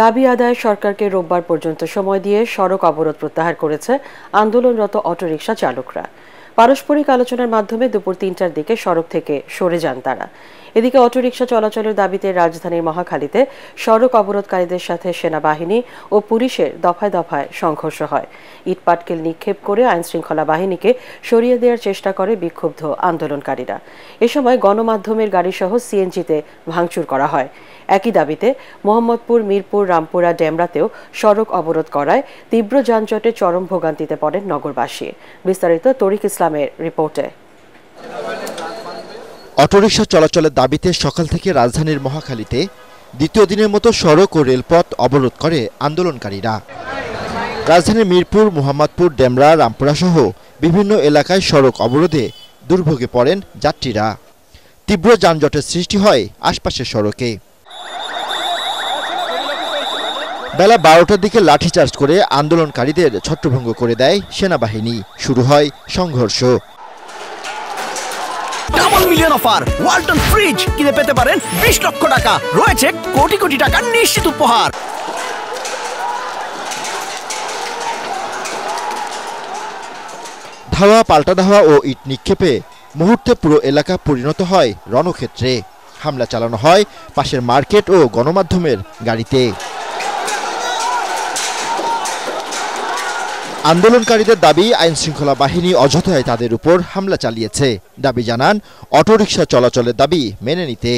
দাবি আদায় সরকারকে রোববার পর্যন্ত সময় দিয়ে সড়ক অবরোধ প্রত্যাহার করেছে আন্দোলনরত অটোরিকশা চালকরা পারস্পরিক আলোচনার মাধ্যমে দুপুর তিনটার দিকে সড়ক থেকে সরে যান তারা এদিকে অটোরিকশা চলাচলের দাবিতে রাজধানীর মহাখালীতে সড়ক অবরোধকারীদের সাথে সেনাবাহিনী ও পুলিশের দফায় দফায় সংঘর্ষ হয় ইটপাটকেল নিক্ষেপ করে আইনশৃঙ্খলা বাহিনীকে সরিয়ে দেওয়ার চেষ্টা করে বিক্ষুব্ধ আন্দোলনকারীরা এ সময় গণমাধ্যমের গাড়িসহ সিএনজিতে ভাঙচুর করা হয় একই দাবিতে মোহাম্মদপুর মিরপুর রামপুরা ডেমরাতেও সড়ক অবরোধ করায় তীব্র যানজটে চরম ভোগান্তিতে পড়েন নগরবাসী বিস্তারিত তরিক ইসলামের রিপোর্টে অটোরিকশা চলাচলের দাবিতে সকাল থেকে রাজধানীর মহাখালীতে দ্বিতীয় দিনের মতো সড়ক ও রেলপথ অবরোধ করে আন্দোলনকারীরা রাজধানীর মিরপুর মোহাম্মদপুর ডেমরা রামপুরাসহ বিভিন্ন এলাকায় সড়ক অবরোধে দুর্ভোগে পড়েন যাত্রীরা তীব্র যানজটের সৃষ্টি হয় আশপাশের সড়কে বেলা বারোটার দিকে লাঠিচার্জ করে আন্দোলনকারীদের ছত্রভঙ্গ করে দেয় সেনাবাহিনী শুরু হয় সংঘর্ষ double million offer Walton fridge কিনে পেতে পারেন বিশ লক্ষ টাকা রয়েছে কোটি কোটি টাকা নিশ্চিত উপহার ধাওয়া পাল্টা ধাওয়া ও ইট নিক্ষেপে মুহূর্তে পুরো এলাকা পরিণত হয় রণক্ষেত্রে হামলা চালানো হয় পাশের মার্কেট ও গণমাধ্যমের গাড়িতে আন্দোলনকারীদের দাবি আইন শৃঙ্খলা বাহিনী অযথায় তাদের উপর হামলা চালিয়েছে দাবি জানান অটোরিকশা চলাচলের দাবি মেনে নিতে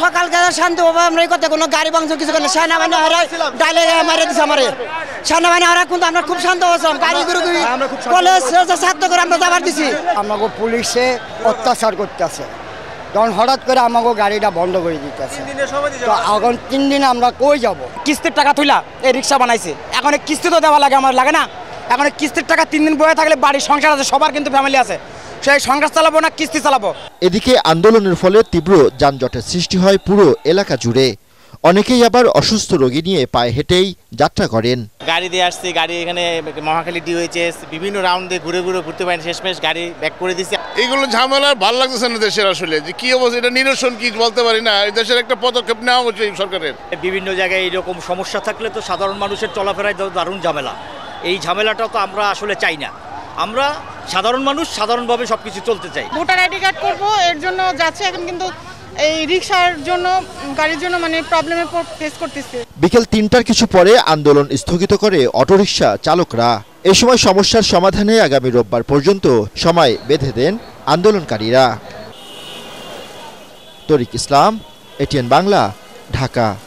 সকালকার আমরা করতে কোনো গাড়ি কিছু মারে হারা আমরা খুব শান্ত কলেজ করে আমরা দিছি আমাকে পুলিশে অত্যাচার করতেছে তখন হঠাৎ করে আমাকে গাড়িটা বন্ধ করে দিতেছে তো এখন তিন দিন আমরা কই যাব কিস্তির টাকা তুলা এই রিক্সা বানাইছে এখন কিস্তি তো দেওয়া লাগে আমার লাগে না এখন কিস্তির টাকা তিন দিন বয়ে থাকলে বাড়ির সংসার আছে সবার কিন্তু ফ্যামিলি আছে সেই সংসার চালাবো না কিস্তি চালাবো এদিকে আন্দোলনের ফলে তীব্র যানজটের সৃষ্টি হয় পুরো এলাকা জুড়ে অনেকেই আবার অসুস্থ রোগী নিয়ে পায়ে হেঁটেই যাত্রা করেন গাড়ি দিয়ে আসছি গাড়ি এখানে মহাখালী ডিওএইচএস হয়েছে বিভিন্ন রাউন্ড দিয়ে ঘুরে ঘুরে ঘুরতে পারেন শেষমেশ গাড়ি ব্যাক করে দিয়েছি এগুলো ঝামেলা ভাল লাগতেছে না দেশের আসলে যে কী অবস্থা এটা নিরসন কি বলতে পারি না এই দেশের একটা পদক্ষেপ নেওয়া উচিত সরকারের বিভিন্ন জায়গায় এইরকম সমস্যা থাকলে তো সাধারণ মানুষের চলাফেরায় দারুণ ঝামেলা এই ঝামেলাটা তো আমরা আসলে চাই না আমরা সাধারণ মানুষ সাধারণভাবে সব কিছু চলতে চাই ভোটার আইডি কার্ড করবো এর জন্য যাচ্ছে এখন কিন্তু এই রিক্সার জন্য গাড়ির জন্য মানে প্রবলেমে ফেস করতেছে বিকেল তিনটার কিছু পরে আন্দোলন স্থগিত করে অটোরিকশা চালকরা এ সময় সমস্যার সমাধানে আগামী রোববার পর্যন্ত সময় বেঁধে দেন আন্দোলনকারীরা তরিক ইসলাম এটিএন বাংলা ঢাকা